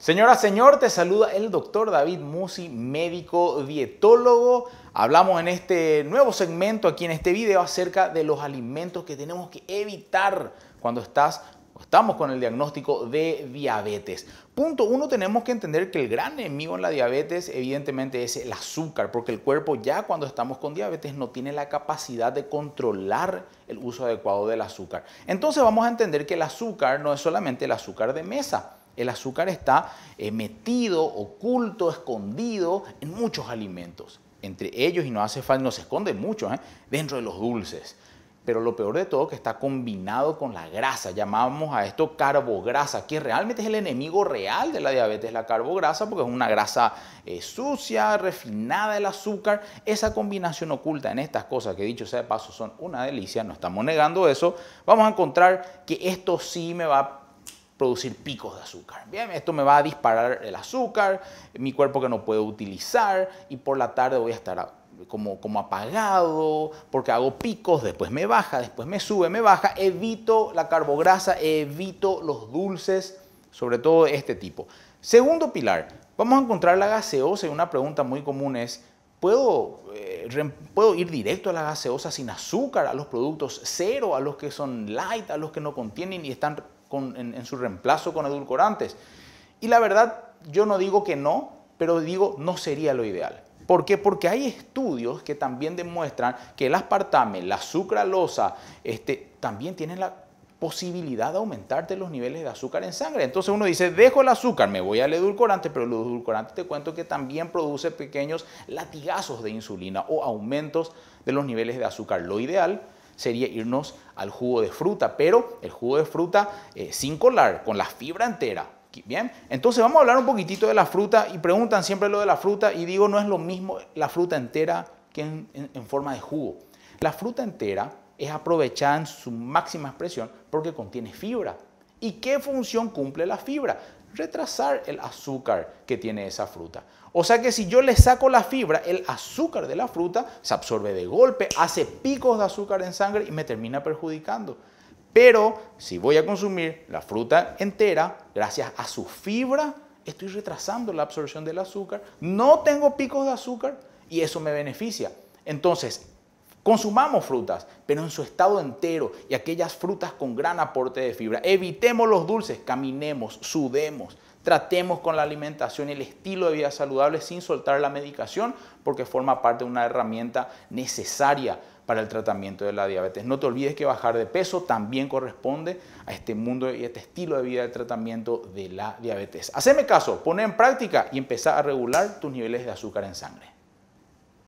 Señora, señor, te saluda el doctor David Musi, médico dietólogo. Hablamos en este nuevo segmento, aquí en este video, acerca de los alimentos que tenemos que evitar cuando estás estamos con el diagnóstico de diabetes. Punto uno, tenemos que entender que el gran enemigo en la diabetes evidentemente es el azúcar, porque el cuerpo ya cuando estamos con diabetes no tiene la capacidad de controlar el uso adecuado del azúcar. Entonces vamos a entender que el azúcar no es solamente el azúcar de mesa el azúcar está eh, metido, oculto, escondido en muchos alimentos. Entre ellos, y no hace falta, no se esconde mucho, ¿eh? dentro de los dulces. Pero lo peor de todo que está combinado con la grasa. Llamamos a esto carbograsa, que realmente es el enemigo real de la diabetes, la carbograsa, porque es una grasa eh, sucia, refinada el azúcar. Esa combinación oculta en estas cosas, que dicho sea de paso, son una delicia, no estamos negando eso. Vamos a encontrar que esto sí me va a producir picos de azúcar. Bien, esto me va a disparar el azúcar, mi cuerpo que no puedo utilizar y por la tarde voy a estar como, como apagado, porque hago picos, después me baja, después me sube, me baja, evito la carbograsa, evito los dulces, sobre todo este tipo. Segundo pilar, vamos a encontrar la gaseosa y una pregunta muy común es, ¿puedo, eh, ¿puedo ir directo a la gaseosa sin azúcar, a los productos cero, a los que son light, a los que no contienen y están en, su reemplazo con edulcorantes. Y la verdad, yo no digo que no, pero digo no sería lo ideal. ¿Por qué? Porque hay estudios que también demuestran que el aspartame, la sucralosa, este, también tienen la posibilidad de aumentarte los niveles de azúcar en sangre. Entonces uno dice, dejo el azúcar, me voy al edulcorante, pero el edulcorante te cuento que también produce pequeños latigazos de insulina o aumentos de los niveles de azúcar. Lo ideal sería irnos al jugo de fruta, pero el jugo de fruta eh, sin colar, con la fibra entera. Bien, entonces vamos a hablar un poquitito de la fruta y preguntan siempre lo de la fruta y digo, no es lo mismo la fruta entera que en forma de jugo. La fruta entera es aprovechada en su máxima expresión porque contiene fibra. ¿Y qué función cumple la fibra? Retrasar el azúcar que tiene esa fruta. O sea que si yo le saco la fibra, el azúcar de la fruta se absorbe de golpe, hace picos de azúcar en sangre y me termina perjudicando. Pero si voy a consumir la fruta entera, gracias a su fibra, estoy retrasando la absorción del azúcar, no tengo picos de azúcar y eso me beneficia. Entonces, Consumamos frutas, pero en su estado entero y aquellas frutas con gran aporte de fibra. Evitemos los dulces, caminemos, sudemos, tratemos con la alimentación y el estilo de vida saludable sin soltar la medicación porque forma parte de una herramienta necesaria para el tratamiento de la diabetes. No te olvides que bajar de peso también corresponde a este mundo y a este estilo de vida de tratamiento de la diabetes. Haceme caso, pon en práctica y empezar a regular tus niveles de azúcar en sangre.